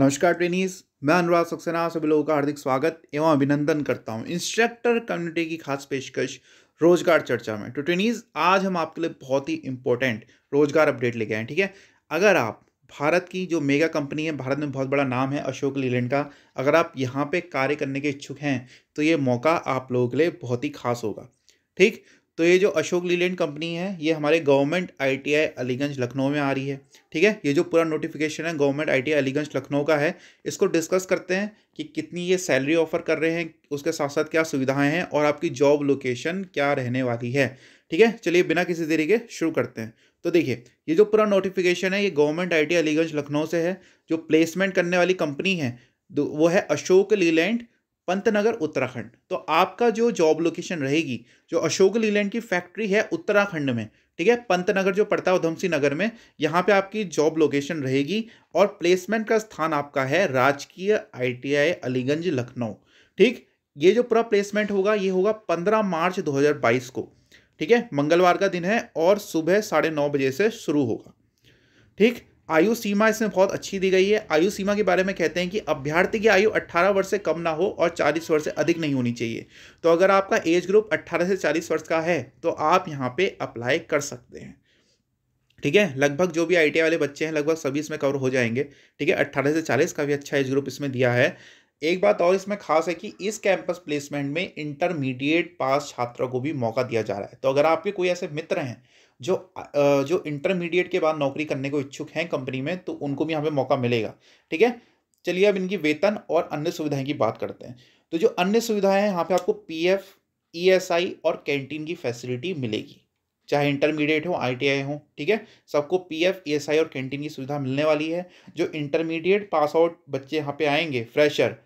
नमस्कार ट्रेनीज मैं अनुराग सक्सेना आप सभी लोगों का हार्दिक स्वागत एवं अभिनंदन करता हूं इंस्ट्रक्टर कम्युनिटी की खास पेशकश रोजगार चर्चा में तो ट्रेनीज आज हम आपके लिए बहुत ही इंपॉर्टेंट रोजगार अपडेट लेके आए हैं ठीक है अगर आप भारत की जो मेगा कंपनी है भारत में बहुत बड़ा नाम है अशोक लीलैंड का अगर आप यहाँ पर कार्य करने के इच्छुक हैं तो ये मौका आप लोगों के लिए बहुत ही खास होगा ठीक तो ये जो अशोक लीलैंड कंपनी है ये हमारे गवर्नमेंट आईटीआई अलीगंज लखनऊ में आ रही है ठीक है ये जो पूरा नोटिफिकेशन है गवर्नमेंट आईटीआई अलीगंज लखनऊ का है इसको डिस्कस करते हैं कि कितनी ये सैलरी ऑफर कर रहे हैं उसके साथ साथ क्या सुविधाएं हैं और आपकी जॉब लोकेशन क्या रहने वाली है ठीक है चलिए बिना किसी तरीके शुरू करते हैं तो देखिए ये जो पूरा नोटिफिकेशन है ये गवर्नमेंट आई अलीगंज लखनऊ से है जो प्लेसमेंट करने वाली कंपनी है वो है अशोक लीलैंड पंतनगर उत्तराखंड तो आपका जो जॉब लोकेशन रहेगी जो अशोक लीलैंड की फैक्ट्री है उत्तराखंड में ठीक है पंतनगर जो पड़ता है उधमसी नगर में यहाँ पे आपकी जॉब लोकेशन रहेगी और प्लेसमेंट का स्थान आपका है राजकीय आईटीआई अलीगंज लखनऊ ठीक ये जो पूरा प्लेसमेंट होगा ये होगा पंद्रह मार्च 2022 को ठीक है मंगलवार का दिन है और सुबह साढ़े नौ बजे से शुरू होगा ठीक आयु सीमा इसमें बहुत अच्छी दी गई है आयु सीमा के बारे में कहते हैं कि अभ्यर्थी की आयु 18 वर्ष से कम ना हो और 40 वर्ष से अधिक नहीं होनी चाहिए तो अगर आपका एज ग्रुप 18 से 40 वर्ष का है तो आप यहाँ पे अप्लाई कर सकते हैं ठीक है लगभग जो भी आई वाले बच्चे हैं लगभग सभी इसमें कवर हो जाएंगे ठीक है अट्ठारह से चालीस का भी अच्छा एज ग्रुप इसमें दिया है एक बात और इसमें खास है कि इस कैंपस प्लेसमेंट में इंटरमीडिएट पास छात्रों को भी मौका दिया जा रहा है तो अगर आपके कोई ऐसे मित्र हैं जो जो इंटरमीडिएट के बाद नौकरी करने को इच्छुक हैं कंपनी में तो उनको भी यहाँ पे मौका मिलेगा ठीक है चलिए अब इनकी वेतन और अन्य सुविधाएं की बात करते हैं तो जो अन्य सुविधाएं हैं यहाँ पे आपको पीएफ ईएसआई e और कैंटीन की फैसिलिटी मिलेगी चाहे इंटरमीडिएट हो आईटीआई हो ठीक है सबको पीएफ ईएसआई e और कैंटीन की सुविधा मिलने वाली है जो इंटरमीडिएट पास आउट बच्चे यहाँ पे आएंगे फ्रेशर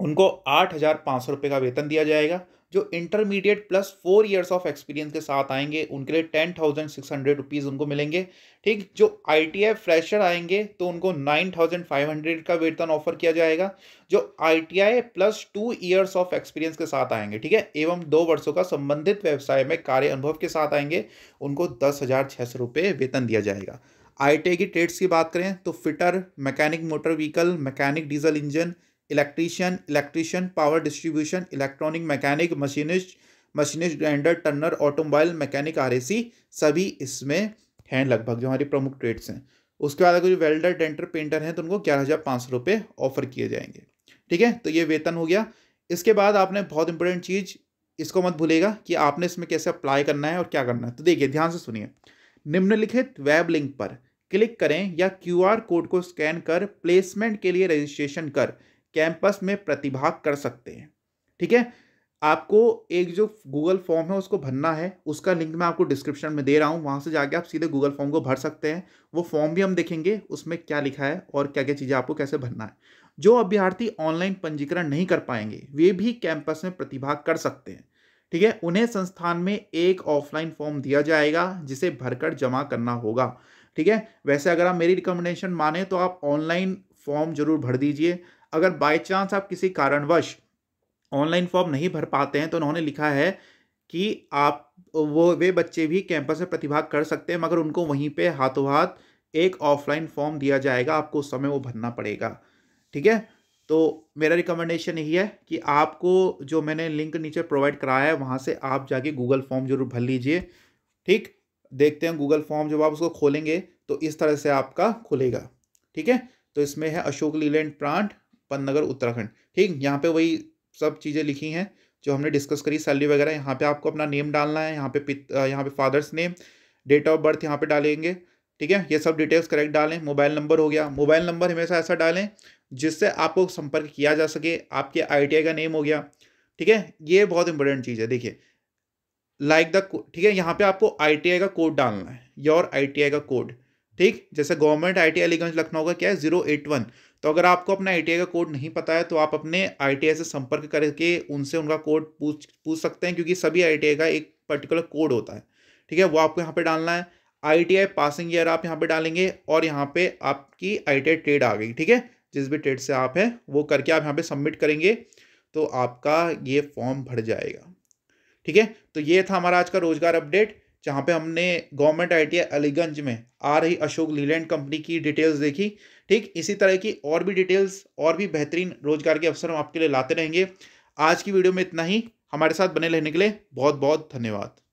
उनको आठ हज़ार पाँच सौ रुपये का वेतन दिया जाएगा जो intermediate plus four years of experience के साथ आएंगे उनके लिए ten thousand six hundred rupees उनको मिलेंगे ठीक जो आई टी आई फ्रेशर आएंगे तो उनको नाइन थाउजेंड फाइव हंड्रेड का वेतन ऑफर किया जाएगा जो I T I plus two years of experience के साथ आएंगे ठीक है एवं दो वर्षों का संबंधित व्यवसाय में कार्य अनुभव के साथ आएंगे उनको दस हज़ार छः सौ रुपये वेतन दिया जाएगा आई टी आई की ट्रेड्स की बात करें तो fitter mechanic motor vehicle mechanic diesel engine electrician electrician power distribution electronic mechanic machinist machinist grinder turner automobile mechanic आर सभी इसमें हैं लगभग जो हमारी प्रमुख ट्रेड्स हैं उसके बाद अगर जो वेल्डर डेंटर पेंटर हैं तो उनको ग्यारह हज़ार पाँच सौ रुपये ऑफर किए जाएंगे ठीक है तो ये वेतन हो गया इसके बाद आपने बहुत इंपॉर्टेंट चीज़ इसको मत भूलेगा कि आपने इसमें कैसे अप्लाई करना है और क्या करना है तो देखिए ध्यान से सुनिए निम्नलिखित वेब लिंक पर क्लिक करें या क्यूआर कोड को स्कैन कर प्लेसमेंट के लिए रजिस्ट्रेशन कर कैंपस में प्रतिभाग कर सकते हैं ठीक है आपको एक जो गूगल फॉर्म है उसको भरना है उसका लिंक मैं आपको डिस्क्रिप्शन में दे रहा हूँ वहाँ से जाके आप सीधे गूगल फॉर्म को भर सकते हैं वो फॉर्म भी हम देखेंगे उसमें क्या लिखा है और क्या क्या चीज़ें आपको कैसे भरना है जो अभ्यर्थी ऑनलाइन पंजीकरण नहीं कर पाएंगे वे भी कैंपस में प्रतिभाग कर सकते हैं ठीक है उन्हें संस्थान में एक ऑफलाइन फॉर्म दिया जाएगा जिसे भरकर जमा करना होगा ठीक है वैसे अगर आप मेरी रिकमेंडेशन माने तो आप ऑनलाइन फॉर्म जरूर भर दीजिए अगर बाई चांस आप किसी कारणवश ऑनलाइन फॉर्म नहीं भर पाते हैं तो उन्होंने लिखा है कि आप वो वे बच्चे भी कैंपस में प्रतिभाग कर सकते हैं मगर उनको वहीं पे हाथों हाथ एक ऑफलाइन फॉर्म दिया जाएगा आपको उस समय वो भरना पड़ेगा ठीक है तो मेरा रिकमेंडेशन यही है कि आपको जो मैंने लिंक नीचे प्रोवाइड कराया है वहाँ से आप जाके गूगल फॉर्म जरूर भर लीजिए ठीक देखते हैं गूगल फॉर्म जब आप उसको खोलेंगे तो इस तरह से आपका खुलेगा ठीक है तो इसमें है अशोक लीलैंड प्लांट पन्नगर उत्तराखंड ठीक यहाँ पे वही सब चीज़ें लिखी हैं जो हमने डिस्कस करी सैलरी वगैरह यहाँ पे आपको अपना नेम डालना है यहाँ पे यहाँ पे father's name date of birth यहाँ पे डालेंगे ठीक है ये सब डिटेल्स करेक्ट डालें मोबाइल नंबर हो गया मोबाइल नंबर हमेशा ऐसा डालें जिससे आपको संपर्क किया जा सके आपके आई का नेम हो गया ठीक है ये बहुत इंपॉर्टेंट चीज़ है देखिए लाइक द ठीक है यहाँ पर आपको आई का कोड डालना है योर आई का कोड ठीक जैसे government I T Aliganj Lucknow का क्या है जीरो एट वन तो अगर आपको अपना आई का कोड नहीं पता है तो आप अपने आई से संपर्क करके उनसे उनका कोड पूछ पूछ सकते हैं क्योंकि सभी आई का एक पर्टिकुलर कोड होता है ठीक है वो आपको यहाँ पर डालना है आई पासिंग ईयर आप यहाँ पे डालेंगे और यहाँ पे आपकी आई ट्रेड आ गई ठीक है जिस भी ट्रेड से आप हैं वो करके आप यहाँ पे सबमिट करेंगे तो आपका ये फॉर्म भर जाएगा ठीक है तो ये था हमारा आज का रोज़गार अपडेट जहाँ पे हमने गवर्नमेंट आई अलीगंज में आ रही अशोक लीलैंड कंपनी की डिटेल्स देखी ठीक इसी तरह की और भी डिटेल्स और भी बेहतरीन रोजगार के अवसर हम आपके लिए लाते रहेंगे आज की वीडियो में इतना ही हमारे साथ बने रहने के लिए बहुत बहुत धन्यवाद